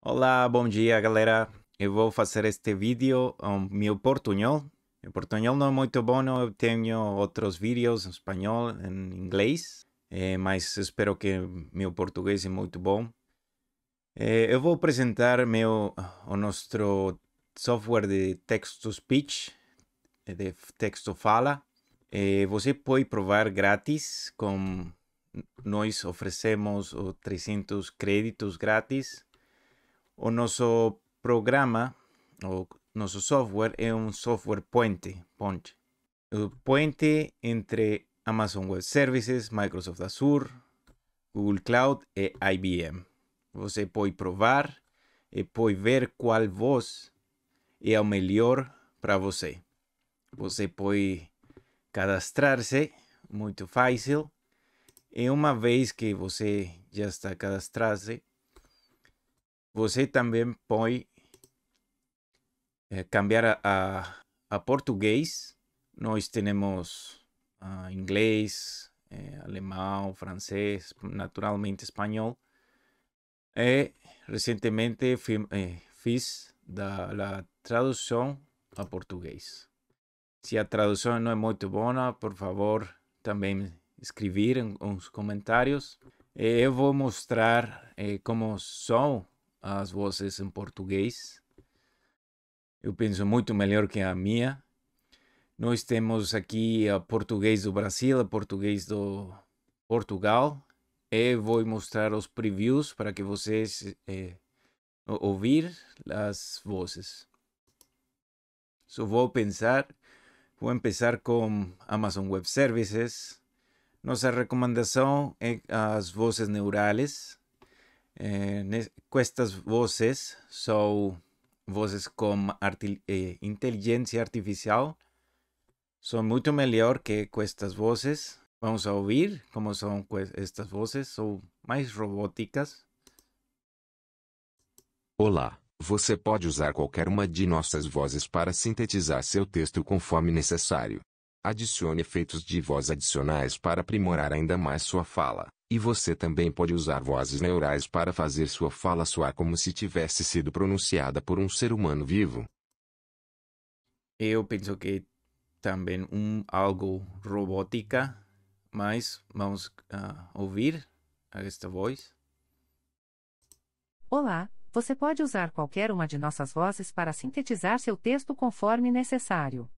Olá, bom dia galera. Eu vou fazer este vídeo, um, meu portunhol. O portunhol não é muito bom, eu tenho outros vídeos em espanhol, em inglês, eh, mas espero que meu português é muito bom. Eh, eu vou apresentar meu, o nosso software de text-to-speech, eh, de texto-fala. você pode provar grátis, com nós oferecemos 300 créditos grátis o nosso programa, o nosso software, é um software puente, ponte. O puente entre Amazon Web Services, Microsoft Azure, Google Cloud e IBM. Você pode provar e pode ver qual voz é o melhor para você. Você pode cadastrar-se, muito fácil. E uma vez que você já está cadastrado, Você pues también puede eh, cambiar a, portugués. a, tenemos ah, inglés, eh, alemán, francés, naturalmente español. E eh, recentemente fui, fiz da, la traducción a portugués. Si la traducción no es muy buena, por favor, también escribir escrever comentarios. Yo voy a mostrar eh, son. as vozes em português. Eu penso muito melhor que a minha. Nós temos aqui a português do Brasil, a português do Portugal. E vou mostrar os previews para que vocês eh, ouvir as vozes. Só vou pensar, vou começar com Amazon Web Services. Nossa recomendação é as vozes neurais é, com estas vozes são vozes com arti eh, inteligência artificial. São muito melhor que com estas vozes. Vamos ouvir como são estas vozes. São mais robóticas. Olá. Você pode usar qualquer uma de nossas vozes para sintetizar seu texto conforme necessário. Adicione efeitos de voz adicionais para aprimorar ainda mais sua fala, e você também pode usar vozes neurais para fazer sua fala soar como se tivesse sido pronunciada por um ser humano vivo. Eu penso que também um algo robótica, mas vamos uh, ouvir esta voz. Olá, você pode usar qualquer uma de nossas vozes para sintetizar seu texto conforme necessário.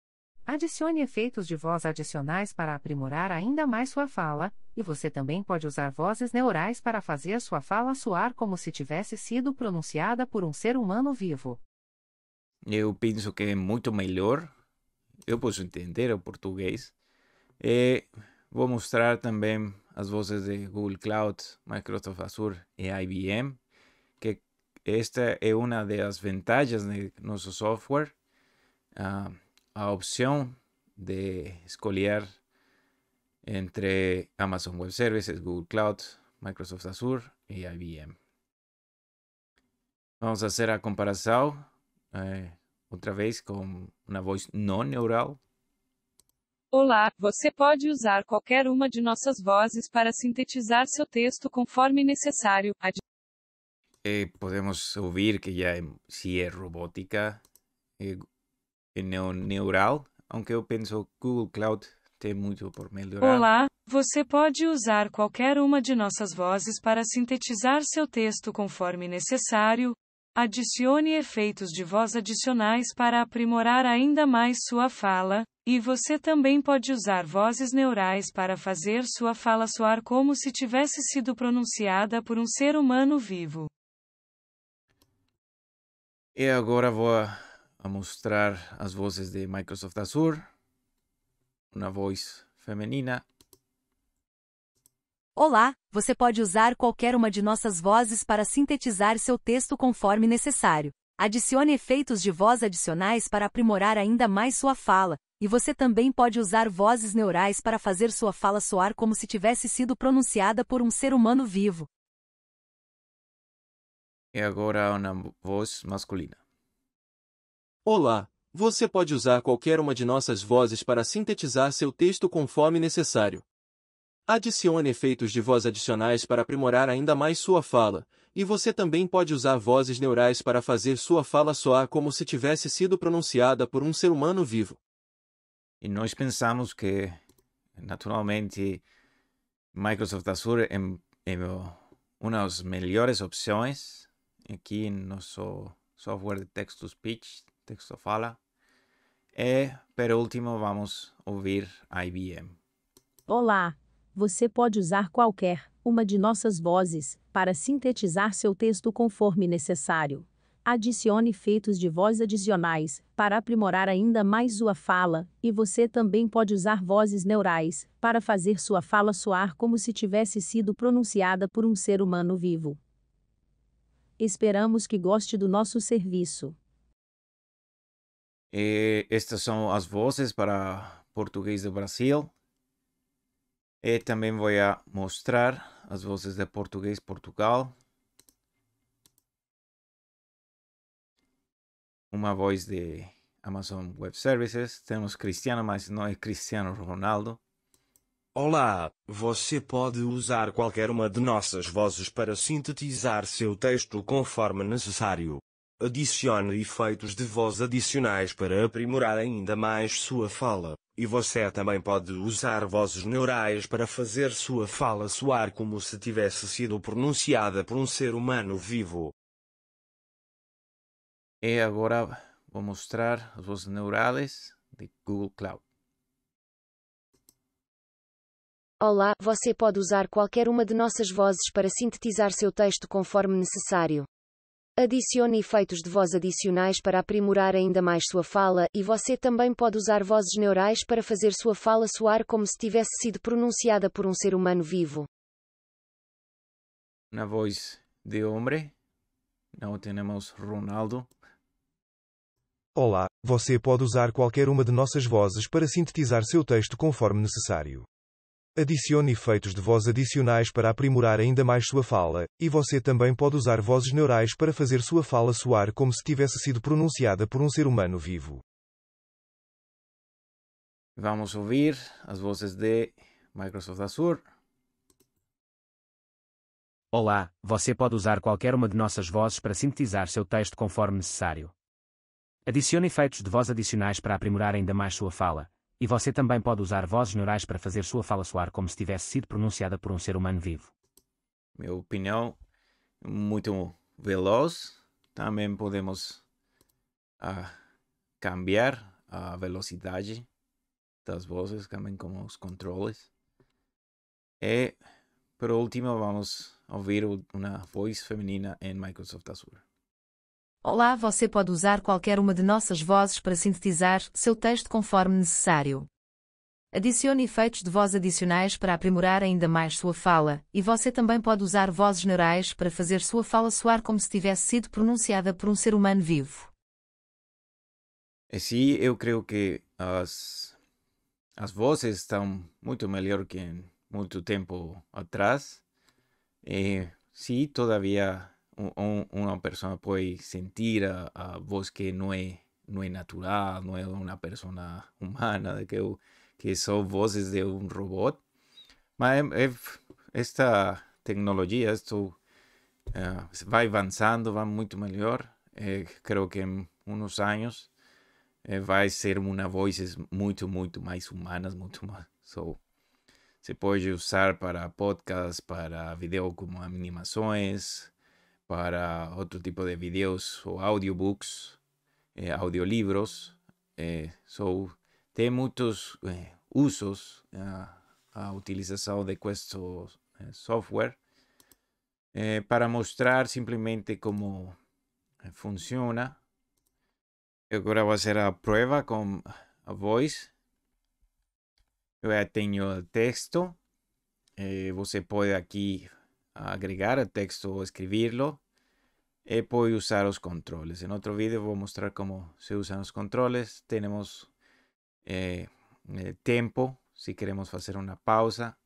Adicione efeitos de voz adicionais para aprimorar ainda mais sua fala, e você também pode usar vozes neurais para fazer sua fala soar como se tivesse sido pronunciada por um ser humano vivo. Eu penso que é muito melhor. Eu posso entender o português. E vou mostrar também as vozes de Google Cloud, Microsoft Azure e IBM, que esta é uma das vantagens do nosso software. Uh, a opción de escolher entre Amazon Web Services, Google Cloud, Microsoft Azure e IBM. Vamos fazer a comparação eh, outra vez com uma voz não neural. Olá, você pode usar qualquer uma de nossas vozes para sintetizar seu texto conforme necessário. Eh, podemos ouvir que já é, se é robótica, eh, opinião neural, aunque eu penso que Google Cloud tem muito por melhorar. Olá, você pode usar qualquer uma de nossas vozes para sintetizar seu texto conforme necessário. Adicione efeitos de voz adicionais para aprimorar ainda mais sua fala, e você também pode usar vozes neurais para fazer sua fala soar como se tivesse sido pronunciada por um ser humano vivo. E agora vou a mostrar as vozes de Microsoft Azure, uma voz feminina. Olá, você pode usar qualquer uma de nossas vozes para sintetizar seu texto conforme necessário. Adicione efeitos de voz adicionais para aprimorar ainda mais sua fala, e você também pode usar vozes neurais para fazer sua fala soar como se tivesse sido pronunciada por um ser humano vivo. E agora uma voz masculina. Olá, você pode usar qualquer uma de nossas vozes para sintetizar seu texto conforme necessário. Adicione efeitos de voz adicionais para aprimorar ainda mais sua fala, e você também pode usar vozes neurais para fazer sua fala soar como se tivesse sido pronunciada por um ser humano vivo. E nós pensamos que, naturalmente, Microsoft Azure é, é uma das melhores opções aqui no nosso software de texto speech texto fala. E, por último, vamos ouvir a IBM. Olá! Você pode usar qualquer uma de nossas vozes para sintetizar seu texto conforme necessário. Adicione efeitos de voz adicionais para aprimorar ainda mais sua fala, e você também pode usar vozes neurais para fazer sua fala soar como se tivesse sido pronunciada por um ser humano vivo. Esperamos que goste do nosso serviço. E eh, estas são as vozes para português do Brasil. E eh, também vou mostrar as vozes de português Portugal. Uma voz de Amazon Web Services. Temos Cristiano, mas não é Cristiano Ronaldo. Olá, você pode usar qualquer uma de nossas vozes para sintetizar seu texto conforme necessário. Adicione efeitos de voz adicionais para aprimorar ainda mais sua fala, e você também pode usar vozes neurais para fazer sua fala soar como se tivesse sido pronunciada por um ser humano vivo. E agora vou mostrar as vozes neurais de Google Cloud. Olá, você pode usar qualquer uma de nossas vozes para sintetizar seu texto conforme necessário. Adicione efeitos de voz adicionais para aprimorar ainda mais sua fala, e você também pode usar vozes neurais para fazer sua fala soar como se tivesse sido pronunciada por um ser humano vivo. Na voz de homem, não temos Ronaldo. Olá, você pode usar qualquer uma de nossas vozes para sintetizar seu texto conforme necessário. Adicione efeitos de voz adicionais para aprimorar ainda mais sua fala, e você também pode usar vozes neurais para fazer sua fala soar como se tivesse sido pronunciada por um ser humano vivo. Vamos ouvir as vozes de Microsoft Azure. Olá, você pode usar qualquer uma de nossas vozes para sintetizar seu texto conforme necessário. Adicione efeitos de voz adicionais para aprimorar ainda mais sua fala, e você também pode usar vozes neurais para fazer sua fala soar como se tivesse sido pronunciada por um ser humano vivo. Minha opinião, muito veloz. Também podemos ah, cambiar a velocidade das vozes, também como os controles. E, por último, vamos ouvir uma voz feminina em Microsoft Azure. Olá, você pode usar qualquer uma de nossas vozes para sintetizar seu texto conforme necessário. Adicione efeitos de voz adicionais para aprimorar ainda mais sua fala, e você também pode usar vozes neurais para fazer sua fala soar como se tivesse sido pronunciada por um ser humano vivo. Sim, eu creio que as, as vozes estão muito melhor que muito tempo atrás. E, sim, todavia una persona puede sentir a, voz que no es, no es natural, no es una persona humana, de que, que son voces de un robot. Em, em, esta tecnología, esto ah, va avanzando, va mucho mejor. Eh, creo que en unos años eh, va a ser una voz mucho, mucho más humanas, mucho más. se puede usar para podcasts, para video como animaciones, para otro tipo de videos o audiobooks, eh, audiolibros. Eh, so, tiene muchos eh, usos ah, a utilización de este software para mostrar simplemente cómo funciona. Yo Ahora voy a hacer la prueba con ah, voice. Yo ya tengo el texto. você puede aquí agregar el texto o escribirlo, Y puedo usar los controles. En otro video, voy a mostrar cómo se usan los controles. Tenemos el eh, eh, tiempo, si queremos hacer una pausa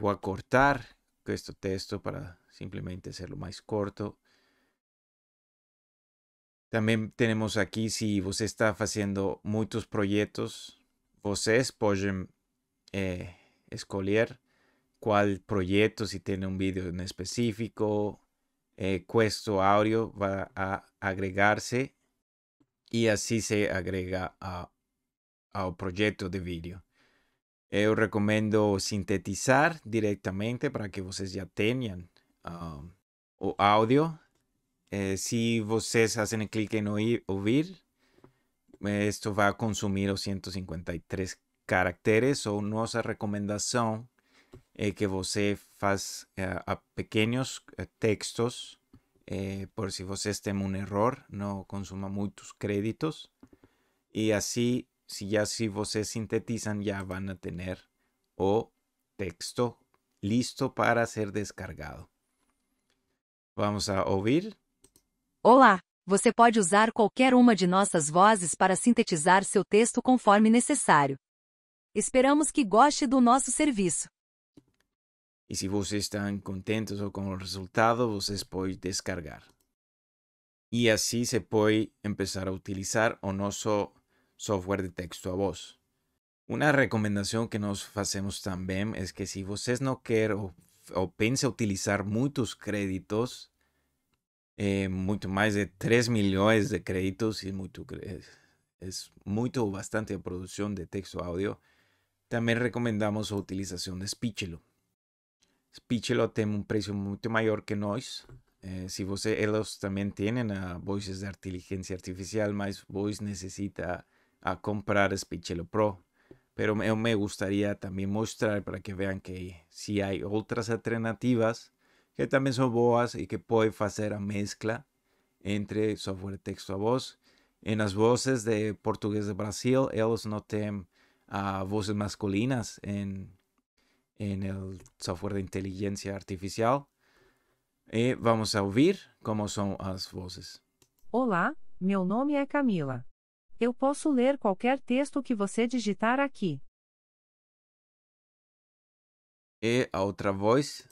o cortar este texto para simplemente hacerlo más corto. También tenemos aquí si vos está haciendo muchos proyectos, vos pueden eh, escoger cuál proyecto, si tiene un vídeo en específico, eh, cuesto audio va a agregarse y así se agrega a, proyecto de vídeo. Yo recomiendo sintetizar directamente para que ustedes ya tengan um, audio. Eh, si ustedes hacen hacen clic en oír, oír eh, esto va a consumir los 153 caracteres So recomendación recomendación. é que você faz eh, a pequenos eh, textos, por se vocês têm um erro, não consuma muitos créditos, e assim, se já se vocês sintetizam, já vão ter o texto listo para ser descargado. Vamos a ouvir? Olá! Você pode usar qualquer uma de nossas vozes para sintetizar seu texto conforme necessário. Esperamos que goste do nosso serviço. Y si vos están contentos o con el resultado, vos podéis descargar. Y así se puede empezar a utilizar o no software de texto a voz. Una recomendación que nos hacemos también es que si ustedes no quer o, piensan utilizar muchos créditos, eh, mucho más de 3 millones de créditos y mucho, es, mucho bastante producción de texto audio, también recomendamos la utilización de Speechelo. Speechelo tiene un precio mucho mayor que nosotros. Eh, si vos e, ellos también tienen a voices de inteligencia artificial, más voice necesita a comprar Speechelo Pro. Pero me gustaría también mostrar para que vean que si hay otras alternativas que también son boas y que pueden hacer a mezcla entre software texto a voz. En las voces de portugués de Brasil, ellos no tienen voces masculinas en en el software de inteligencia artificial. E vamos a ouvir como são as vozes. Olá, meu nome é Camila. Eu posso ler qualquer texto que você digitar aqui. E a outra voz.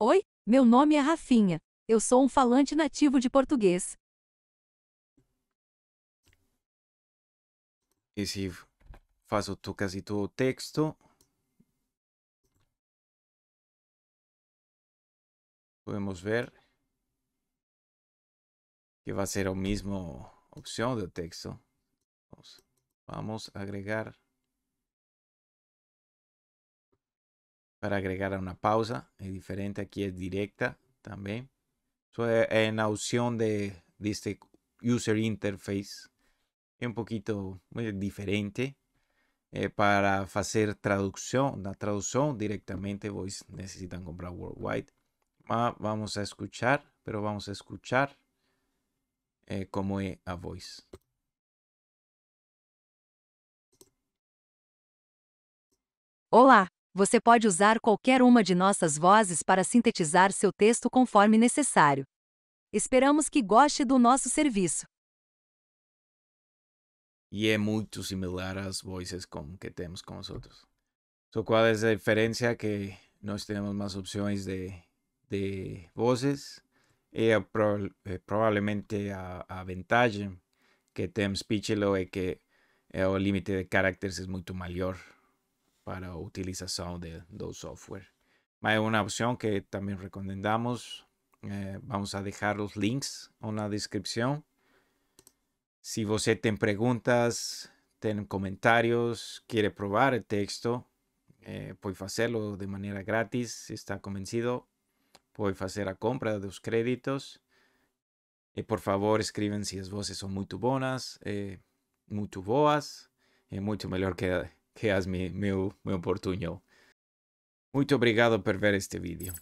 Oi, meu nome é Rafinha. Eu sou um falante nativo de português. E se faço tu quase todo o texto, podemos ver que va a ser la misma opción de texto. Vamos a agregar para agregar a una pausa. Es diferente, aquí es directa también. Eh, en la opción de, este user interface es un poquito muy diferente. Eh, para hacer traducción, la traducción directamente, vos necesitan comprar worldwide. vamos a escuchar, pero vamos a escuchar eh, como é a voz. Olá! Você pode usar qualquer uma de nossas vozes para sintetizar seu texto conforme necessário. Esperamos que goste do nosso serviço. E é muito similar às vozes com, que temos com os outros. Só so, qual é a diferença? Que nós temos mais opções de de voces, y eh, eh, probablemente a, ventaja que Speech lo que el eh, límite de caracteres es mucho mayor para la utilización de, software. Hay una opción que también recomendamos. vamos a dejar los links en la descripción. Si usted tiene preguntas, tiene comentarios, quiere probar el texto, puede hacerlo de manera gratis si está convencido. Pode fazer a compra dos créditos. E eh, por favor, escrevam se as vozes são muito eh, boas, é, eh, muito boas, é muito melhor que, que as meu, meu Muito obrigado por ver este vídeo.